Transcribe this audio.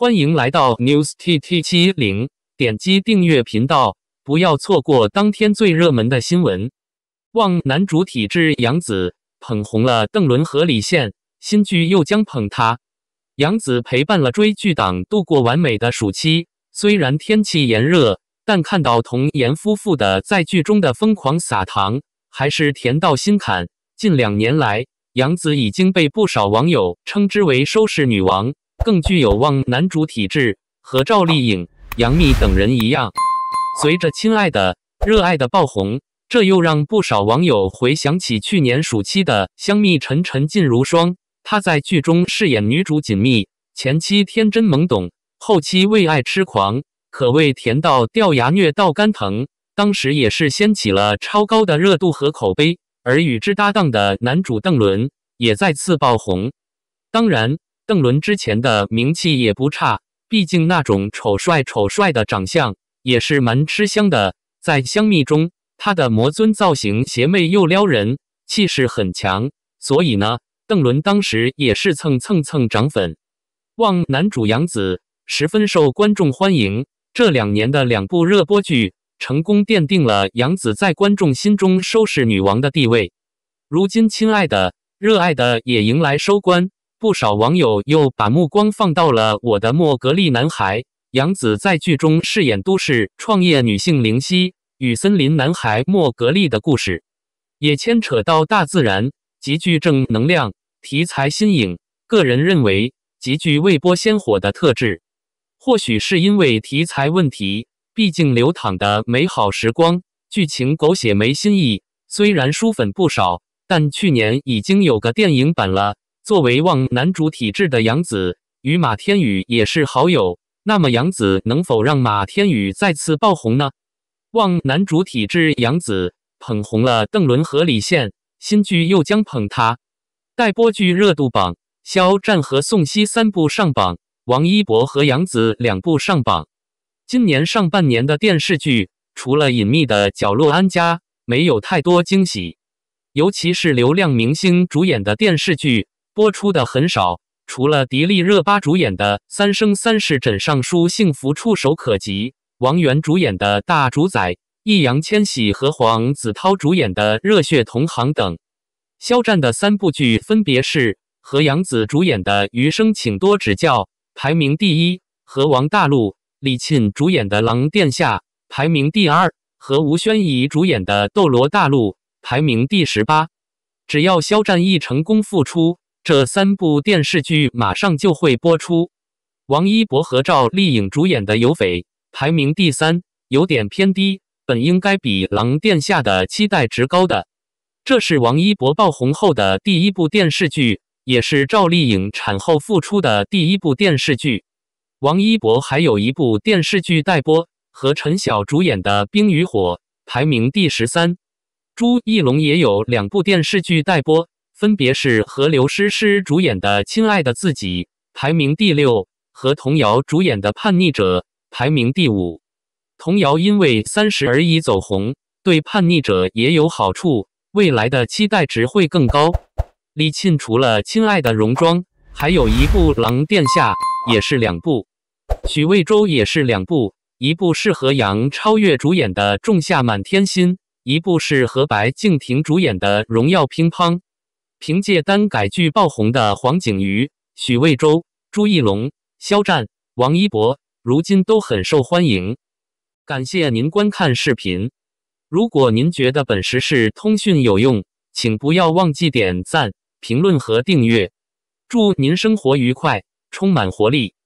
欢迎来到 News T T 七零，点击订阅频道，不要错过当天最热门的新闻。望男主体质，杨紫捧红了邓伦和李现，新剧又将捧他。杨紫陪伴了追剧党度过完美的暑期，虽然天气炎热，但看到童颜夫妇的在剧中的疯狂撒糖，还是甜到心坎。近两年来，杨紫已经被不少网友称之为“收视女王”。更具有望男主体质，和赵丽颖、杨幂等人一样。随着《亲爱的》《热爱的》爆红，这又让不少网友回想起去年暑期的《香蜜沉沉烬如霜》。她在剧中饰演女主锦觅，前期天真懵懂，后期为爱痴狂，可谓甜到掉牙、虐到肝疼。当时也是掀起了超高的热度和口碑，而与之搭档的男主邓伦也再次爆红。当然。邓伦之前的名气也不差，毕竟那种丑帅丑帅的长相也是蛮吃香的。在《香蜜》中，他的魔尊造型邪魅又撩人，气势很强，所以呢，邓伦当时也是蹭蹭蹭涨粉。望男主杨紫十分受观众欢迎，这两年的两部热播剧成功奠定了杨紫在观众心中收视女王的地位。如今，《亲爱的》《热爱的》也迎来收官。不少网友又把目光放到了《我的莫格利男孩》，杨紫在剧中饰演都市创业女性林夕，与森林男孩莫格利的故事，也牵扯到大自然，极具正能量，题材新颖。个人认为，极具未播先火的特质。或许是因为题材问题，毕竟流淌的美好时光，剧情狗血没新意。虽然书粉不少，但去年已经有个电影版了。作为旺男主体质的杨子与马天宇也是好友，那么杨子能否让马天宇再次爆红呢？旺男主体质杨子捧红了邓伦和李现，新剧又将捧他。待播剧热度榜，肖战和宋茜三部上榜，王一博和杨子两部上榜。今年上半年的电视剧除了《隐秘的角落》安家，没有太多惊喜，尤其是流量明星主演的电视剧。播出的很少，除了迪丽热巴主演的《三生三世枕上书》，幸福触手可及；王源主演的《大主宰》，易烊千玺和黄子韬主演的《热血同行》等。肖战的三部剧分别是和杨紫主演的《余生，请多指教》，排名第一；和王大陆、李沁主演的《狼殿下》，排名第二；和吴宣仪主演的《斗罗大陆》，排名第十八。只要肖战一成功复出，这三部电视剧马上就会播出。王一博和赵丽颖主演的《有匪》排名第三，有点偏低，本应该比《狼殿下》的期待值高的。这是王一博爆红后的第一部电视剧，也是赵丽颖产后复出的第一部电视剧。王一博还有一部电视剧待播，和陈晓主演的《冰与火》排名第十三。朱一龙也有两部电视剧待播。分别是和刘诗诗主演的《亲爱的自己》排名第六，和童瑶主演的《叛逆者》排名第五。童瑶因为三十而已走红，对《叛逆者》也有好处，未来的期待值会更高。李沁除了《亲爱的戎装》，还有一部《狼殿下》，也是两部。许魏洲也是两部，一部是和杨超越主演的《仲夏满天星》，一部是和白敬亭主演的《荣耀乒乓》。凭借单改剧爆红的黄景瑜、许魏洲、朱一龙、肖战、王一博，如今都很受欢迎。感谢您观看视频。如果您觉得本时事通讯有用，请不要忘记点赞、评论和订阅。祝您生活愉快，充满活力！